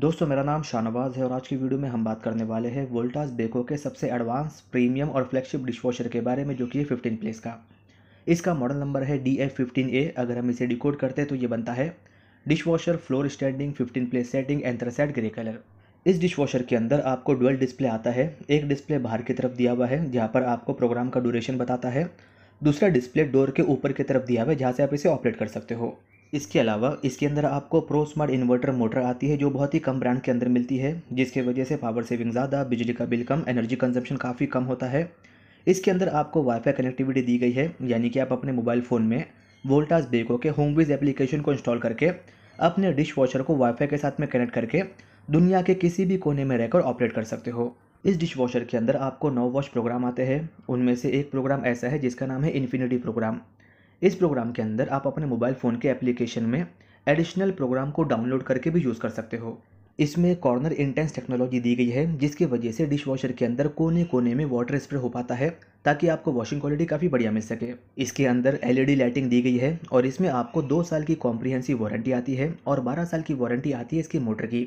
दोस्तों मेरा नाम शाहनवाज है और आज की वीडियो में हम बात करने वाले हैं वोल्टास बेको के सबसे एडवांस प्रीमियम और फ्लैगशिप वॉशर के बारे में जो कि है फिफ्टीन प्लेस का इसका मॉडल नंबर है डी एफ फिफ्टीन ए अगर हम इसे डिकोड करते हैं तो ये बनता है washer floor standing fifteen place setting anthracite grey colour इस वॉशर के अंदर आपको डुअल डिस्प्ले आता है एक डिस्प्ले बाहर की तरफ दिया हुआ है जहाँ पर आपको प्रोग्राम का ड्यूरेशन बताता है दूसरा डिस्प्ले डोर के ऊपर की तरफ दिया हुआ है जहाँ से आप इसे ऑपरेट कर सकते हो इसके अलावा इसके अंदर आपको प्रो स्मार्ट इन्वर्टर मोटर आती है जो बहुत ही कम ब्रांड के अंदर मिलती है जिसके वजह से पावर सेविंग ज़्यादा बिजली का बिल कम एनर्जी कंजम्पशन काफ़ी कम होता है इसके अंदर आपको वाईफाई कनेक्टिविटी दी गई है यानी कि आप अपने मोबाइल फ़ोन में वोल्टास बेको के होमविज एप्लीकेशन को इंस्टॉल करके अपने डिश वॉशर को वाईफाई के साथ में कनेक्ट करके दुनिया के किसी भी कोने में रहकर ऑपरेट कर सकते हो इस डिश वॉशर के अंदर आपको नौ वॉश प्रोग्राम आते हैं उनमें से एक प्रोग्राम ऐसा है जिसका नाम है इन्फिनिटी प्रोग्राम इस प्रोग्राम के अंदर आप अपने मोबाइल फ़ोन के एप्लीकेशन में एडिशनल प्रोग्राम को डाउनलोड करके भी यूज़ कर सकते हो इसमें कॉर्नर इंटेंस टेक्नोलॉजी दी गई है जिसकी वजह से डिश वॉशर के अंदर कोने कोने में वाटर स्प्रे हो पाता है ताकि आपको वॉशिंग क्वालिटी काफ़ी बढ़िया मिल सके इसके अंदर एलईडी लाइटिंग दी गई है और इसमें आपको दो साल की कॉम्प्रीहेंसिव वारंटी आती है और बारह साल की वारंटी आती है इसकी मोटर की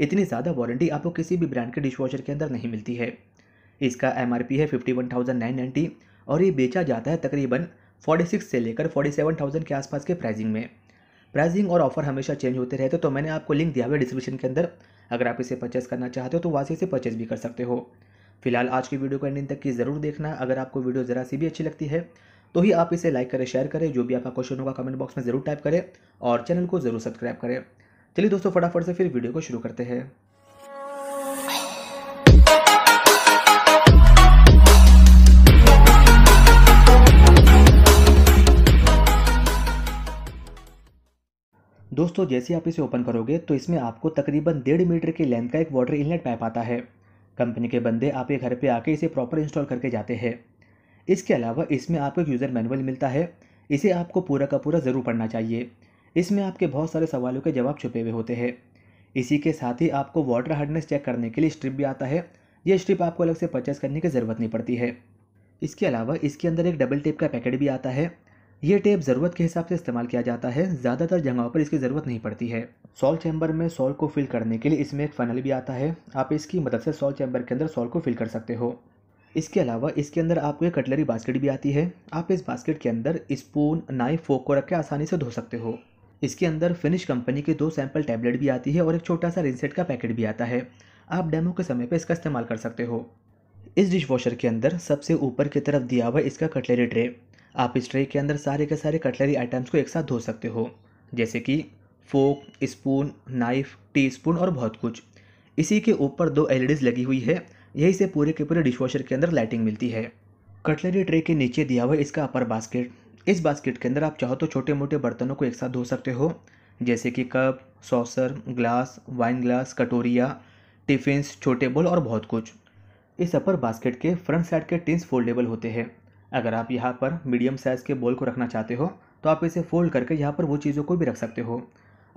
इतनी ज़्यादा वारंटी आपको किसी भी ब्रांड के डिश वॉशर के अंदर नहीं मिलती है इसका एम है फिफ्टी है फिफ्टी और ये बेचा जाता है तकरीबन फोर्टी सिक्स से लेकर फोर्टी सेवन थाउजेंड के आसपास के प्राइसिंग में प्राइसिंग और ऑफर हमेशा चेंज होते रहते तो मैंने आपको लिंक दिया हुआ डिस्क्रिप्शन के अंदर अगर आप इसे परचेस करना चाहते हो तो वहाँ से इसे परचेस भी कर सकते हो फिलहाल आज की वीडियो को एंडिंग तक की ज़रूर देखना अगर आपको वीडियो ज़रा सी भी अच्छी लगती है तो ही आप इसे लाइक करें शेयर करें जो भी आपका क्वेश्चन होगा कमेंट बॉक्स में ज़रूर टाइप करें और चैनल को ज़रूर सब्सक्राइब करें चलिए दोस्तों फटाफट से फिर वीडियो को शुरू करते हैं दोस्तों जैसे आप इसे ओपन करोगे तो इसमें आपको तकरीबन डेढ़ मीटर की लेंथ का एक वाटर इनलेट पाइप आता है कंपनी के बंदे आपके घर पे आके इसे प्रॉपर इंस्टॉल करके जाते हैं इसके अलावा इसमें आपको एक यूज़र मैनुअल मिलता है इसे आपको पूरा का पूरा ज़रूर पढ़ना चाहिए इसमें आपके बहुत सारे सवालों के जवाब छुपे हुए होते हैं इसी के साथ ही आपको वाटर हार्डनेस चेक करने के लिए स्ट्रिप भी आता है यह स्ट्रिप आपको अलग से परचेस करने की ज़रूरत नहीं पड़ती है इसके अलावा इसके अंदर एक डबल टेप का पैकेट भी आता है ये टेप ज़रूरत के हिसाब से इस्तेमाल किया जाता है ज़्यादातर जगहों पर इसकी ज़रूरत नहीं पड़ती है सॉल्ट चैम्बर में सॉल को फिल करने के लिए इसमें एक फनल भी आता है आप इसकी मदद से सॉल्ट चैम्बर के अंदर सॉल्ट को फिल कर सकते हो इसके अलावा इसके अंदर आपको एक कटलरी बास्केट भी आती है आप इस बास्केट के अंदर स्पून नाइफ फोक को रख के आसानी से धो सकते हो इसके अंदर फिनिश कंपनी के दो सैंपल टैबलेट भी आती है और एक छोटा सा रिनसेट का पैकेट भी आता है आप डेमो के समय पर इसका इस्तेमाल कर सकते हो इस डिश वॉशर के अंदर सबसे ऊपर की तरफ दिया हुआ इसका कटलरी ट्रे आप इस ट्रे के अंदर सारे के सारे कटलरी आइटम्स को एक साथ धो सकते हो जैसे कि fork spoon knife tea spoon और बहुत कुछ इसी के ऊपर दो एल लगी हुई है यही से पूरे के पूरे डिशवाशर के अंदर लाइटिंग मिलती है कटलरी ट्रे के नीचे दिया हुआ इसका अपर बास्केट इस बास्केट के अंदर आप चाहो तो छोटे मोटे बर्तनों को एक साथ धो सकते हो जैसे कि cup saucer glass wine glass कटोरिया टिफिन छोटे बोल और बहुत कुछ इस अपर बास्केट के फ्रंट साइड के टिन्स फोल्डेबल होते हैं अगर आप यहाँ पर मीडियम साइज़ के बोल को रखना चाहते हो तो आप इसे फोल्ड करके यहाँ पर वो चीज़ों को भी रख सकते हो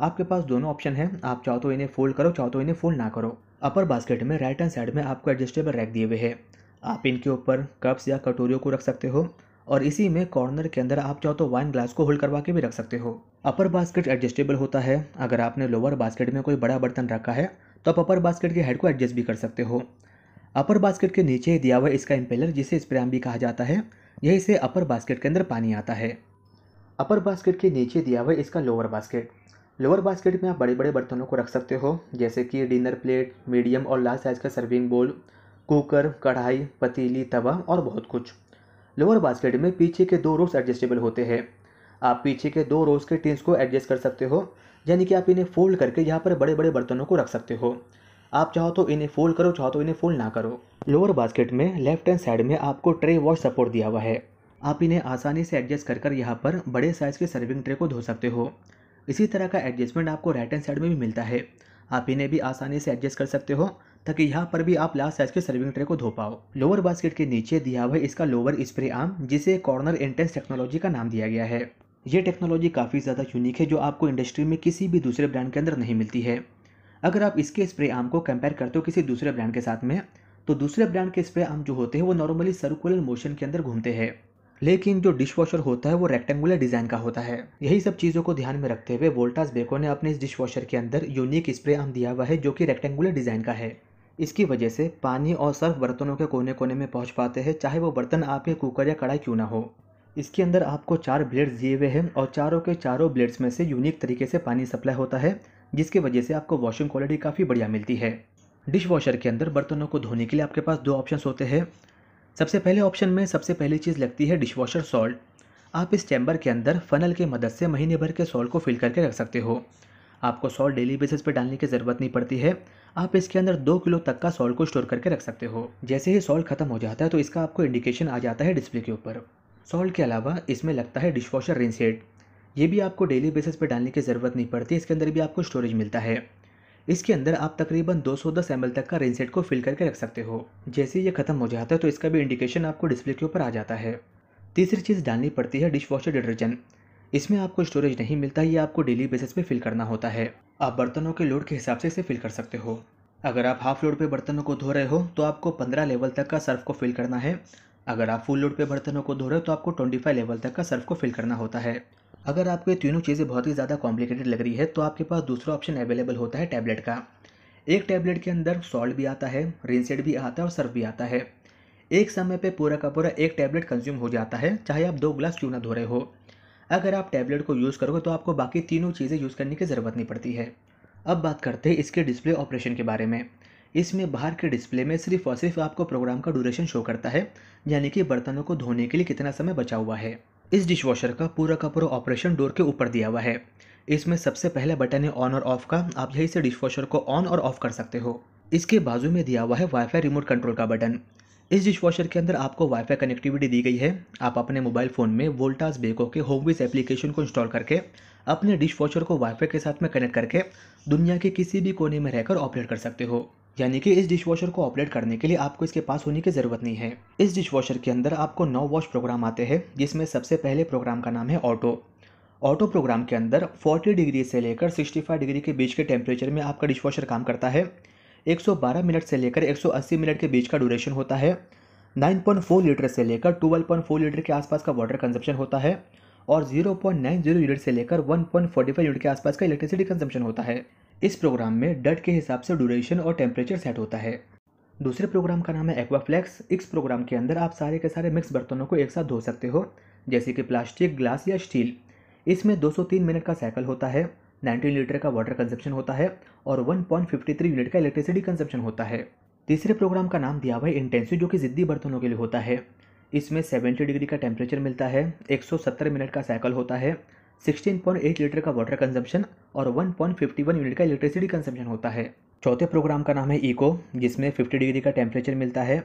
आपके पास दोनों ऑप्शन है आप चाहो तो इन्हें फोल्ड करो चाहो तो इन्हें फोल्ड ना करो अपर बास्केट में राइट हैंड साइड में आपको एडजस्टेबल रैक दिए हुए हैं आप इनके ऊपर कप्स या कटोरियों को रख सकते हो और इसी में कॉर्नर के अंदर आप चाहो तो वाइन ग्लास को होल्ड करवा के भी रख सकते हो अपर बास्केट एडजस्टेबल होता है अगर आपने लोअर बास्केट में कोई बड़ा बर्तन रखा है तो आप अपर बास्केट के हेड को एडजस्ट भी कर सकते हो अपर बास्केट के नीचे दिया हुआ इसका इम्पेलर जिसे स्प्रैम भी कहा जाता है यही से अपर बास्केट के अंदर पानी आता है अपर बास्केट के नीचे दिया हुआ है इसका लोअर बास्केट लोअर बास्केट में आप बड़े बड़े बर्तनों को रख सकते हो जैसे कि डिनर प्लेट मीडियम और लार्ज साइज़ का सर्विंग बोल कुकर कढ़ाई पतीली तवा और बहुत कुछ लोअर बास्केट में पीछे के दो रोज एडजस्टेबल होते हैं आप पीछे के दो रोज के टीन्स को एडजस्ट कर सकते हो यानी कि आप इन्हें फोल्ड करके यहाँ पर बड़े बड़े बर्तनों को रख सकते हो आप चाहो तो इन्हें फोल्ड करो चाहो तो इन्हें फोल्ड ना करो लोअर बास्केट में लेफ्ट हैंड साइड में आपको ट्रे वॉश सपोर्ट दिया हुआ है आप इन्हें आसानी से एडजस्ट कर कर यहाँ पर बड़े साइज़ के सर्विंग ट्रे को धो सकते हो इसी तरह का एडजस्टमेंट आपको राइट हैंड साइड में भी मिलता है आप इन्हें भी आसानी से एडजस्ट कर सकते हो ताकि यहाँ पर भी आप लास्ट साइज के सर्विंग ट्रे को धो पाओ लोअर बास्केट के नीचे दिया हुआ इसका लोअर स्प्रे आर्म जिसे कॉर्नर एंटेंस टेक्नोलॉजी का नाम दिया गया है ये टेक्नोलॉजी काफ़ी ज़्यादा यूनिक है जो आपको इंडस्ट्री में किसी भी दूसरे ब्रांड के अंदर नहीं मिलती है अगर आप इसके स्प्रे आम को कंपेयर करते हो किसी दूसरे ब्रांड के साथ में तो दूसरे ब्रांड के स्प्रे आम जो होते हैं वो नॉर्मली सर्कुलर मोशन के अंदर घूमते हैं लेकिन जो डिश वॉशर होता है वो रेक्टेंगुलर डिज़ाइन का होता है यही सब चीज़ों को ध्यान में रखते हुए वोल्टास बेको ने अपने इस डिश वॉशर के अंदर यूनिक स्प्रे आम दिया हुआ है जो कि रेक्टेंगुलर डिज़ाइन का है इसकी वजह से पानी और सर्फ बर्तनों के कोने कोने में पहुंच पाते हैं चाहे वो बर्तन आपके कुकर या कढ़ाई क्यों ना हो इसके अंदर आपको चार ब्लेड्स दिए हुए हैं और चारों के चारों ब्लेड्स में से यूनिक तरीके से पानी सप्लाई होता है जिसकी वजह से आपको वॉशिंग क्वालिटी काफ़ी बढ़िया मिलती है डिश वॉशर के अंदर बर्तनों को धोने के लिए आपके पास दो ऑप्शन होते हैं सबसे पहले ऑप्शन में सबसे पहली चीज़ लगती है डिश वॉशर सॉल्ट आप इस चैम्बर के अंदर फनल की मदद से महीने भर के सॉल्ट को फिल करके रख सकते हो आपको सॉल्ट डेली बेसिस पर डालने की ज़रूरत नहीं पड़ती है आप इसके अंदर दो किलो तक का सॉल्ट को स्टोर करके रख सकते हो जैसे ही सॉल्ट खत्म हो जाता है तो इसका आपको इंडिकेशन आ जाता है डिस्प्ले के ऊपर सॉल्ट के अलावा इसमें लगता है डिश वॉशर रिंसेट ये भी आपको डेली बेसिस पे डालने की ज़रूरत नहीं पड़ती इसके अंदर भी आपको स्टोरेज मिलता है इसके अंदर आप तकरीबन 210 ml तक का रेंसेट को फिल करके रख सकते हो जैसे ये ख़त्म हो जाता है तो इसका भी इंडिकेशन आपको डिस्प्ले के ऊपर आ जाता है तीसरी चीज़ डालनी पड़ती है डिश वॉशर डिटर्जेंट इसमें आपको स्टोरेज नहीं मिलता ये आपको डेली बेसिस पर फिल करना होता है आप बर्तनों के लोड के हिसाब से इसे फिल कर सकते हो अगर आप हाफ लोड पे बर्तनों को धो रहे हो तो आपको 15 लेवल तक का सर्फ को फिल करना है अगर आप फुल लोड पे बर्तनों को धो रहे हो तो आपको 25 लेवल तक का सर्फ को फिल करना होता है अगर आपको ये तीनों चीज़ें बहुत ही ज़्यादा कॉम्प्लिकेटेड लग रही है तो आपके पास दूसरा ऑप्शन अवेलेबल होता है टैबलेट का एक टैबलेट के अंदर सॉल्ट भी आता है रिंसेड भी आता है और सर्फ भी आता है एक समय पे पूरा का पूरा एक टैबलेट कंज्यूम हो जाता है चाहे आप दो ग्लास क्यों ना धो रहे हो अगर आप टैबलेट को यूज़ करोगे तो आपको बाकी तीनों चीज़ें यूज़ करने की ज़रूरत नहीं पड़ती है अब बात करते हैं इसके डिस्प्ले ऑपरेशन के बारे में इसमें बाहर के डिस्प्ले में सिर्फ और सिर्फ आपको प्रोग्राम का ड्यूरेशन शो करता है यानी कि बर्तनों को धोने के लिए कितना समय बचा हुआ है इस डिश वॉशर का पूरा का पूरा ऑपरेशन डोर के ऊपर दिया हुआ है इसमें सबसे पहले बटन है ऑन और ऑफ का आप यही से डिश वॉशर को ऑन और ऑफ कर सकते हो इसके बाजू में दिया हुआ है वाईफाई रिमोट कंट्रोल का बटन इस डिश वॉशर के अंदर आपको वाईफाई कनेक्टिविटी दी गई है आप अपने मोबाइल फ़ोन में वोल्टास बेको के होमविस एप्लीकेशन को इंस्टॉल करके अपने डिश वॉशर को वाईफाई के साथ में कनेक्ट करके दुनिया के किसी भी कोने में रहकर ऑपरेट कर सकते हो यानी कि इस डिश वॉशर को ऑपरेट करने के लिए आपको इसके पास होने की ज़रूरत नहीं है इस डिश वॉशर के अंदर आपको नौ वॉश प्रोग्राम आते हैं जिसमें सबसे पहले प्रोग्राम का नाम है ऑटो ऑटो प्रोग्राम के अंदर 40 डिग्री से लेकर 65 डिग्री के बीच के टेम्परेचर में आपका डिश वॉशर काम करता है 112 मिनट से लेकर 180 मिनट के बीच का ड्यूरेशन होता है 9.4 लीटर से लेकर 12.4 लीटर के आसपास का वाटर कंजप्शन होता है और 0.90 यूनिट से लेकर 1.45 यूनिट के आसपास का इलेक्ट्रिसिटी कंजम्पशन होता है इस प्रोग्राम में डट के हिसाब से ड्यूरेशन और टेम्परेचर सेट होता है दूसरे प्रोग्राम का नाम है एक्वाफ्लेक्स इस प्रोग्राम के अंदर आप सारे के सारे मिक्स बर्तनों को एक साथ धो सकते हो जैसे कि प्लास्टिक ग्लास या स्टील इसमें 203 मिनट का साइकिल होता है 19 लीटर का वाटर कंजप्शन होता है और 1.53 यूनिट का इलेक्ट्रिसिटी कंजप्शन होता है तीसरे प्रोग्राम का नाम दिया हुआ है इंटेंसिव जो कि ज़िद्दी बर्तनों के लिए होता है इसमें 70 डिग्री का टेम्परेचर मिलता है 170 मिनट का साइकिल होता है 16.8 लीटर का वाटर कंजम्पशन और 1.51 यूनिट का इलेक्ट्रिसिटी कंजम्पशन होता है चौथे प्रोग्राम का नाम है इको जिसमें 50 डिग्री का टेम्परेचर मिलता है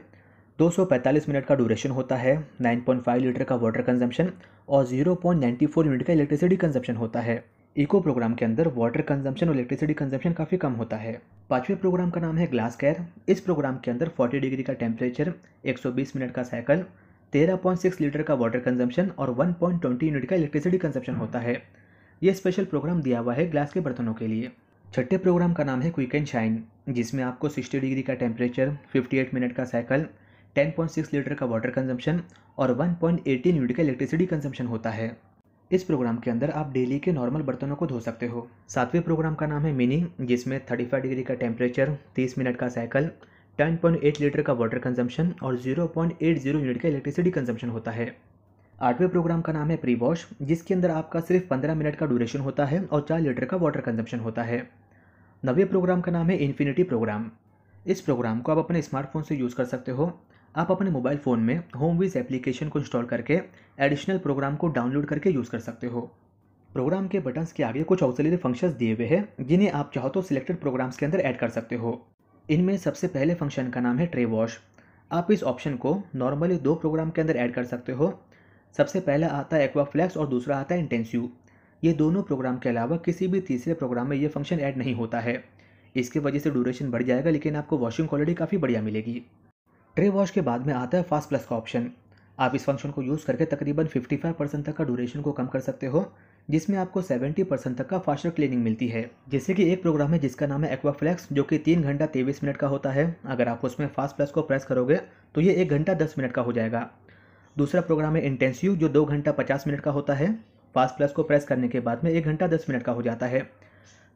245 मिनट का ड्यूरेशन होता है 9.5 लीटर का वाटर कंजम्पशन और 0.94 यूनिट का इलेक्ट्रिसिटी कंजम्पशन होता है इको प्रोग्राम के अंदर वाटर कंजम्पशन और इलेक्ट्रिसिटी कंजम्पशन काफ़ी कम होता है पाँचवें प्रोग्राम का नाम है ग्लास कैर इस प्रोग्राम के अंदर 40 डिग्री का टेम्परेचर 120 मिनट का साइकिल 13.6 लीटर का वाटर कंजम्पशन और 1.20 यूनिट का इलेक्ट्रिसिटी कंजम्पशन होता है ये स्पेशल प्रोग्राम दिया हुआ है ग्लास के बर्तनों के लिए छठे प्रोग्राम का नाम है क्विक एंड शाइन जिसमें आपको 60 डिग्री का टेम्परेचर 58 मिनट का साइकिल 10.6 लीटर का वाटर कंजम्पशन और 1.18 यूनिट का इलेक्ट्रिसिटी कंजम्पशन होता है इस प्रोग्राम के अंदर आप डेली के नॉर्मल बर्तनों को धो सकते हो सातवें प्रोग्राम का नाम है मिनी जिसमें 35 डिग्री का टेम्परेचर 30 मिनट का साइकिल 10.8 लीटर का वाटर कंजम्पशन और 0.80 यूनिट का इलेक्ट्रिसिटी कंजम्पशन होता है आठवें प्रोग्राम का नाम है प्री वॉश जिसके अंदर आपका सिर्फ 15 मिनट का ड्यूरेशन होता है और 4 लीटर का वाटर कंजम्पशन होता है नवे प्रोग्राम का नाम है इन्फिनिटी प्रोग्राम इस प्रोग्राम को आप अपने स्मार्टफोन से यूज़ कर सकते हो आप अपने मोबाइल फ़ोन में होम विज एप्लीकेशन को इंस्टॉल करके एडिशनल प्रोग्राम को डाउनलोड करके यूज़ कर सकते हो प्रोग्राम के बटन्स के आगे कुछ ऑक्सिलरी फंक्शंस दिए हुए हैं जिन्हें आप चाहो तो सिलेक्टेड प्रोग्राम्स के अंदर ऐड कर सकते हो इनमें सबसे पहले फंक्शन का नाम है ट्रे वॉश आप इस ऑप्शन को नॉर्मली दो प्रोग्राम के अंदर ऐड कर सकते हो सबसे पहला आता है एक्वाफ्लैक्स और दूसरा आता है इंटेंसिव ये दोनों प्रोग्राम के अलावा किसी भी तीसरे प्रोग्राम में ये फंक्शन ऐड नहीं होता है इसकी वजह से ड्यूरेशन बढ़ जाएगा लेकिन आपको वॉशिंग क्वालिटी काफ़ी बढ़िया मिलेगी ट्रे वॉश के बाद में आता है फास्ट प्लस का ऑप्शन आप इस फंक्शन को यूज़ करके तकरीबन 55 परसेंट तक का ड्यूरेशन को कम कर सकते हो जिसमें आपको 70 परसेंट तक का फास्टर क्लीनिंग मिलती है जैसे कि एक प्रोग्राम है जिसका नाम है एक्वाफ्लेक्स जो कि तीन घंटा तेईस मिनट का होता है अगर आप उसमें फास्ट प्लस को प्रेस करोगे तो ये एक घंटा दस मिनट का हो जाएगा दूसरा प्रोग्राम है इंटेंसिव जो दो घंटा पचास मिनट का होता है फास्ट प्लस को प्रेस करने के बाद में एक घंटा दस मिनट का हो जाता है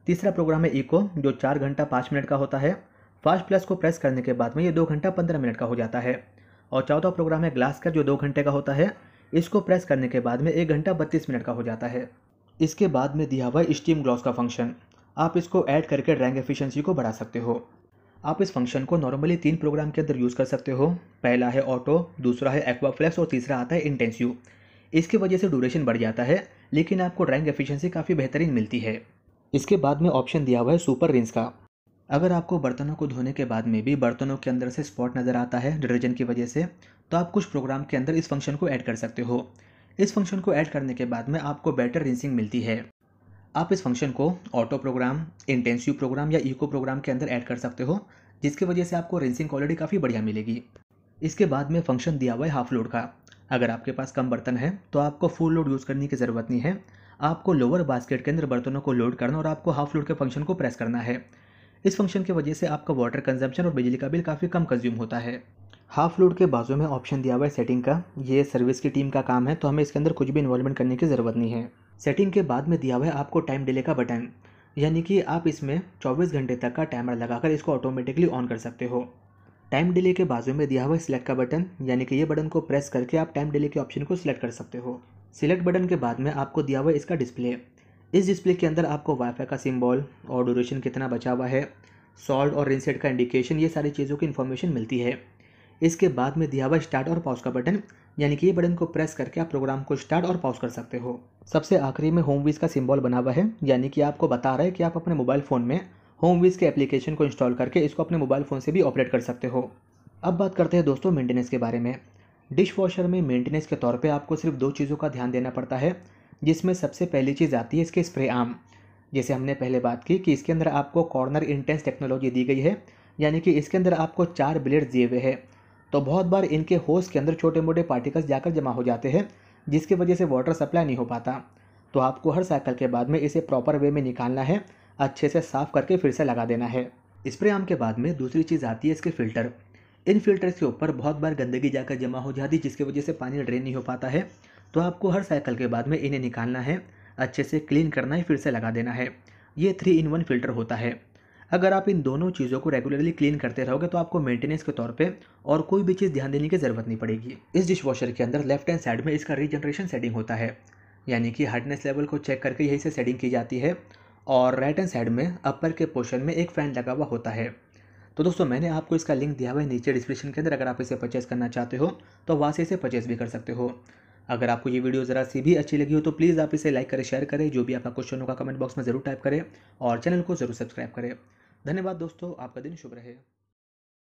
तीसरा प्रोग्राम है इको जो चार घंटा पाँच मिनट का होता है फास्ट प्लस को प्रेस करने के बाद में ये दो घंटा पंद्रह मिनट का हो जाता है और चौथा प्रोग्राम है ग्लास जो दो घंटे का होता है इसको प्रेस करने के बाद में एक घंटा बत्तीस मिनट का हो जाता है इसके बाद में दिया हुआ है स्टीम ग्लॉस का फंक्शन आप इसको ऐड करके ड्राइंग एफिशिएंसी को बढ़ा सकते हो आप इस फंक्शन को नॉर्मली तीन प्रोग्राम के अंदर यूज़ कर सकते हो पहला है ऑटो दूसरा है एक्वाफ्लेक्स और तीसरा आता है इंटेंसिव इसकी वजह से ड्यूरेशन बढ़ जाता है लेकिन आपको ड्राइंग एफिशिएंसी काफ़ी बेहतरीन मिलती है इसके बाद में ऑप्शन दिया हुआ है सुपर रिंस का अगर आपको बर्तनों को धोने के बाद में भी बर्तनों के अंदर से स्पॉट नज़र आता है डिटर्जेंट की वजह से तो आप कुछ प्रोग्राम के अंदर इस फंक्शन को ऐड कर सकते हो इस फंक्शन को ऐड करने के बाद में आपको बेटर रिंसिंग मिलती है आप इस फंक्शन को ऑटो प्रोग्राम इंटेंसिव प्रोग्राम या इको प्रोग्राम के अंदर ऐड कर सकते हो जिसकी वजह से आपको रिंसिंग क्वालिटी काफ़ी बढ़िया मिलेगी इसके बाद में फंक्शन दिया हुआ है हाफ लोड का अगर आपके पास कम बर्तन है तो आपको फुल लोड यूज़ करने की ज़रूरत नहीं है आपको लोअर बास्केट के अंदर बर्तनों को लोड करना और आपको हाफ लोड के फंक्शन को प्रेस करना है इस फंक्शन की वजह से आपका वाटर कंजम्पशन और बिजली का बिल काफ़ी कम कंज्यूम होता है हाफ लोड के बाजू में ऑप्शन दिया हुआ है सेटिंग का ये सर्विस की टीम का काम है तो हमें इसके अंदर कुछ भी इन्वॉल्वमेंट करने की ज़रूरत नहीं है सेटिंग के बाद में दिया हुआ है आपको टाइम डिले का बटन यानी कि आप इसमें 24 घंटे तक का टाइमर लगाकर इसको ऑटोमेटिकली ऑन कर सकते हो टाइम डिले के बाजू में दिया हुआ सिलेक्ट का बटन यानी कि ये बटन को प्रेस करके आप टाइम डिले के ऑप्शन को सिलेक्ट कर सकते हो सिलेक्ट बटन के बाद में आपको दिया हुआ है इसका डिस्प्ले इस डिस्प्ले के अंदर आपको वाईफाई का सिम्बॉल और ड्यूरेशन कितना बचा हुआ है सॉल्ट और रिनसेट का इंडिकेशन ये सारी चीज़ों की इन्फॉर्मेशन मिलती है इसके बाद में दिया हुआ स्टार्ट और पॉज का बटन यानी कि ये बटन को प्रेस करके आप प्रोग्राम को स्टार्ट और पॉज कर सकते हो सबसे आखिरी में होम विज का सिंबल बना हुआ है यानी कि आपको बता रहा है कि आप अपने मोबाइल फ़ोन में होम विज के एप्लीकेशन को इंस्टॉल करके इसको अपने मोबाइल फ़ोन से भी ऑपरेट कर सकते हो अब बात करते हैं दोस्तों मेंटेनेंस के बारे में डिश वॉशर में मेंटेनेंस के तौर पे आपको सिर्फ दो चीज़ों का ध्यान देना पड़ता है जिसमें सबसे पहली चीज़ आती है इसके स्प्रे आर्म जैसे हमने पहले बात की कि इसके अंदर आपको कॉर्नर इंटेंस टेक्नोलॉजी दी गई है यानी कि इसके अंदर आपको चार ब्लेड दिए हुए हैं तो बहुत बार इनके होस्ट के अंदर छोटे मोटे पार्टिकल्स जाकर जमा हो जाते हैं जिसकी वजह से वाटर सप्लाई नहीं हो पाता तो आपको हर साइकिल के बाद में इसे प्रॉपर वे में निकालना है अच्छे से साफ़ करके फिर से लगा देना है स्प्रे आम के बाद में दूसरी चीज़ आती है इसके फ़िल्टर इन फिल्टर्स के ऊपर बहुत बार गंदगी जाकर जमा हो जाती है जिसकी वजह से पानी ड्रेन नहीं हो पाता है तो आपको हर साइकिल के बाद में इन्हें निकालना है अच्छे से क्लीन करना है फिर से लगा देना है ये थ्री इन वन फिल्टर होता है अगर आप इन दोनों चीज़ों को रेगुलरली क्लीन करते रहोगे तो आपको मेंटेनेंस के तौर पे और कोई भी चीज़ ध्यान देने की ज़रूरत नहीं पड़ेगी इस डिश वॉशर के अंदर लेफ्ट हैंड साइड में इसका रीजनरेशन सेटिंग होता है यानी कि हार्डनेस लेवल को चेक करके यहीं से सेटिंग की जाती है और राइट हैंड साइड में अपर के पोर्शन में एक फ़ैन लगा हुआ होता है तो दोस्तों मैंने आपको इसका लिंक दिया हुआ है नीचे डिस्क्रिप्शन के अंदर अगर आप इसे परचेज़ करना चाहते हो तो वहाँ से इसे परचेज़ भी कर सकते हो अगर आपको ये वीडियो ज़रा सी भी अच्छी लगी हो तो प्लीज़ आप इसे लाइक करें शेयर करें जो भी आपका क्वेश्चन होगा कमेंट बॉक्स में ज़रूर टाइप करें और चैनल को ज़रूर सब्सक्राइब करें धन्यवाद दोस्तों आपका दिन शुभ रहे